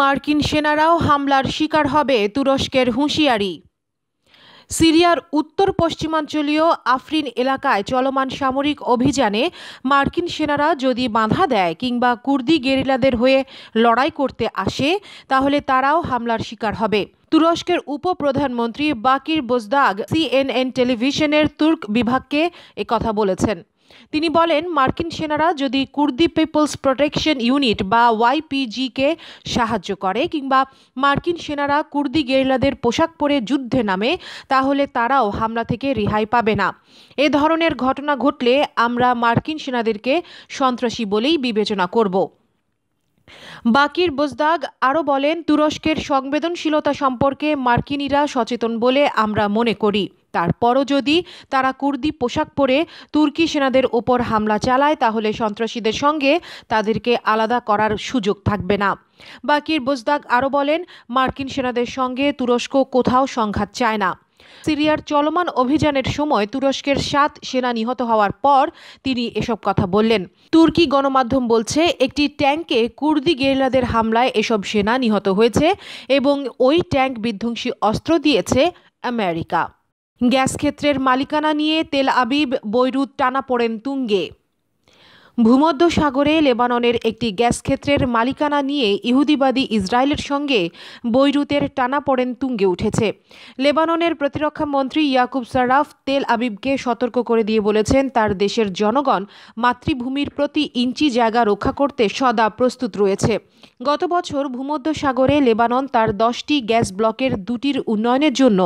মার্কিন সেনারাও হামলার শিকার হবে তুরস্কের হুঁশিয়ারি সিরিয়ার উত্তর পশ্চিমাঞ্চলীয় আফরিন এলাকায় চলমান সামরিক অভিযানে মার্কিন সেনারা যদি বাধা দেয় কিংবা কুর্দি গেরিলাদের হয়ে লড়াই করতে আসে তাহলে তারাও হামলার শিকার হবে তুরস্কের উপপ্রধানমন্ত্রী বাকির বোজদাগ সিএনএন টেলিভিশনের তুর্ক বিভাগকে কথা বলেছেন তিনি বলেন মার্কিন সেনারা যদি কুর্দি পিপলস প্রোটেকশন ইউনিট বা ওয়াইপিজিকে সাহায্য করে কিংবা মার্কিন সেনারা কুর্দি গেরিলাদের পোশাক পরে যুদ্ধে নামে তাহলে তারাও হামলা থেকে রেহাই পাবে না এ ধরনের ঘটনা ঘটলে আমরা মার্কিন সেনাদেরকে সন্ত্রাসী বলেই বিবেচনা করব বাকির বোজদাগ আরও বলেন তুরস্কের সংবেদনশীলতা সম্পর্কে মার্কিনিরা সচেতন বলে আমরা মনে করি তারপরও যদি তারা কুর্দি পোশাক পরে তুর্কি সেনাদের ওপর হামলা চালায় তাহলে সন্ত্রাসীদের সঙ্গে তাদেরকে আলাদা করার সুযোগ থাকবে না বাকির বোজদাক আরও বলেন মার্কিন সেনাদের সঙ্গে তুরস্ক কোথাও সংঘাত চায় না সিরিয়ার চলমান অভিযানের সময় তুরস্কের সাত সেনা নিহত হওয়ার পর তিনি এসব কথা বললেন তুর্কি গণমাধ্যম বলছে একটি ট্যাঙ্কে কুর্দি গেরিলাদের হামলায় এসব সেনা নিহত হয়েছে এবং ওই ট্যাঙ্ক বিধ্বংসী অস্ত্র দিয়েছে আমেরিকা গ্যাস ক্ষেত্রের মালিকানা নিয়ে তেল আবিব বৈরুত টানা পড়েন তুঙ্গে ভূমধ্য সাগরে লেবাননের একটি গ্যাস ক্ষেত্রের মালিকানা নিয়ে ইহুদিবাদী ইসরায়েলের সঙ্গে বৈরুতের টানাপড়েন তুঙ্গে উঠেছে লেবাননের প্রতিরক্ষা মন্ত্রী ইয়াকুব সারাফ তেল আবিবকে সতর্ক করে দিয়ে বলেছেন তার দেশের জনগণ মাতৃভূমির প্রতি ইঞ্চি জায়গা রক্ষা করতে সদা প্রস্তুত রয়েছে গত বছর ভূমধ্য সাগরে লেবানন তার দশটি গ্যাস ব্লকের দুটির উন্নয়নের জন্য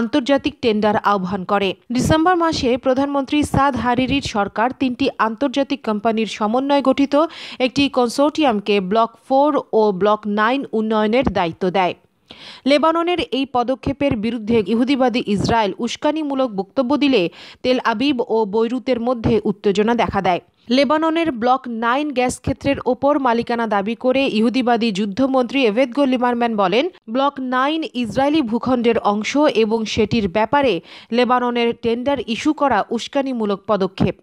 আন্তর্জাতিক টেন্ডার আহ্বান করে ডিসেম্বর মাসে প্রধানমন্ত্রী সাদ হারিরির সরকার তিনটি আন্তর্জাতিক কোম্পানি কোম্পানির সমন্বয়ে গঠিত একটি কনসোর্টিয়ামকে ব্লক ফোর ও ব্লক নাইন উন্নয়নের দায়িত্ব দেয় লেবাননের এই পদক্ষেপের বিরুদ্ধে ইহুদিবাদী ইসরায়েল উস্কানিমূলক বক্তব্য দিলে তেল আবিব ও বৈরুতের মধ্যে উত্তেজনা দেখা দেয় লেবাননের ব্লক নাইন গ্যাস ক্ষেত্রের ওপর মালিকানা দাবি করে ইহুদিবাদী যুদ্ধমন্ত্রী এভেদগো লিমারম্যান বলেন ব্লক নাইন ইসরায়েলি ভূখণ্ডের অংশ এবং সেটির ব্যাপারে লেবাননের টেন্ডার ইস্যু করা উস্কানিমূলক পদক্ষেপ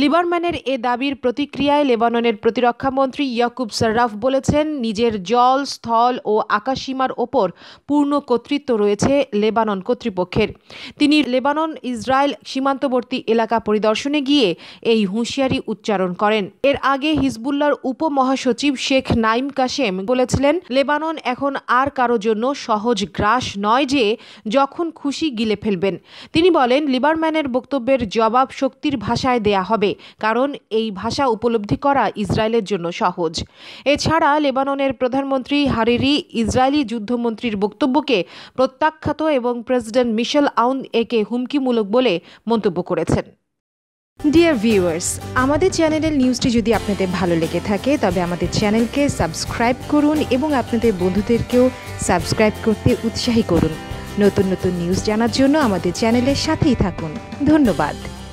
লিবারম্যানের এ দাবির প্রতিক্রিয়ায় লেবাননের প্রতিরক্ষামন্ত্রী ইয়াকুব সার্রাফ বলেছেন নিজের জল স্থল ও আকাশসীমার ওপর পূর্ণ কর্তৃত্ব রয়েছে লেবানন কর্তৃপক্ষের তিনি লেবানন ইসরায়েল সীমান্তবর্তী এলাকা পরিদর্শনে গিয়ে এই হুঁশিয়ারি উচ্চারণ করেন এর আগে হিজবুল্লার উপমহাসচিব শেখ নাইম কাশেম বলেছিলেন লেবানন এখন আর কারো জন্য সহজ গ্রাস নয় যে যখন খুশি গিলে ফেলবেন তিনি বলেন লিবারম্যানের বক্তব্যের জবাব শক্তির ভাষায় দেয়া হবে কারণ এই ভাষা উপলব্ধি করা ইসরায়েলের জন্য সহজ এছাড়া লেবাননের প্রধানমন্ত্রী হারেরি ইসরায়েলি যুদ্ধমন্ত্রীর বক্তব্যকে প্রত্যাখ্যাত এবং প্রেসিডেন্ট মিশেল আউন একে হুমকিমূলক বলে মন্তব্য করেছেন ডিয়ার ভিউয়ার্স আমাদের চ্যানেলের নিউজটি যদি আপনাদের ভালো লেগে থাকে তবে আমাদের চ্যানেলকে সাবস্ক্রাইব করুন এবং আপনাদের বন্ধুদেরকেও সাবস্ক্রাইব করতে উৎসাহী করুন নতুন নতুন নিউজ জানার জন্য আমাদের চ্যানেলের সাথেই থাকুন ধন্যবাদ